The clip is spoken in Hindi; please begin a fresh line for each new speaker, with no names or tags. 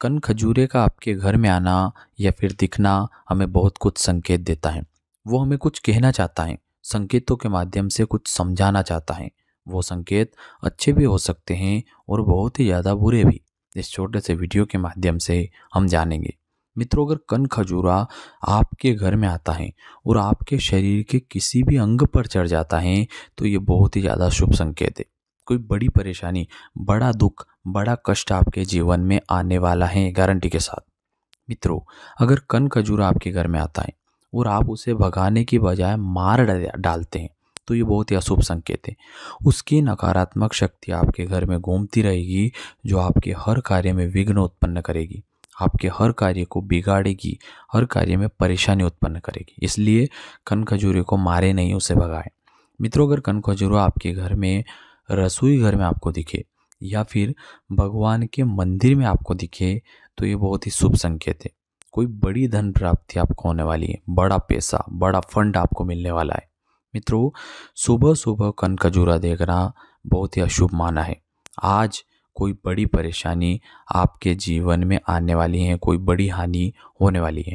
कन खजूरे का आपके घर में आना या फिर दिखना हमें बहुत कुछ संकेत देता है वो हमें कुछ कहना चाहता है संकेतों के माध्यम से कुछ समझाना चाहता है वो संकेत अच्छे भी हो सकते हैं और बहुत ही ज़्यादा बुरे भी इस छोटे से वीडियो के माध्यम से हम जानेंगे मित्रों अगर कन खजूरा आपके घर में आता है और आपके शरीर के किसी भी अंग पर चढ़ जाता है तो ये बहुत ही ज़्यादा शुभ संकेत है कोई बड़ी परेशानी बड़ा दुख बड़ा कष्ट आपके जीवन में आने वाला है गारंटी के साथ मित्रों अगर कन खजूर आपके घर में आता है और आप उसे भगाने की बजाय मार डालते हैं तो ये बहुत ही अशुभ संकेत है उसकी नकारात्मक शक्ति आपके घर में घूमती रहेगी जो आपके हर कार्य में विघ्न उत्पन्न करेगी आपके हर कार्य को बिगाड़ेगी हर कार्य में परेशानी उत्पन्न करेगी इसलिए कन खजूरे को मारे नहीं उसे भगाएं मित्रों अगर कन खजूरा आपके घर में रसोई घर में आपको दिखे या फिर भगवान के मंदिर में आपको दिखे तो ये बहुत ही शुभ संकेत है कोई बड़ी धन प्राप्ति आपको होने वाली है बड़ा पैसा बड़ा फंड आपको मिलने वाला है मित्रों सुबह सुबह कन खजूरा देखना बहुत ही अशुभ माना है आज कोई बड़ी परेशानी आपके जीवन में आने वाली है कोई बड़ी हानि होने वाली है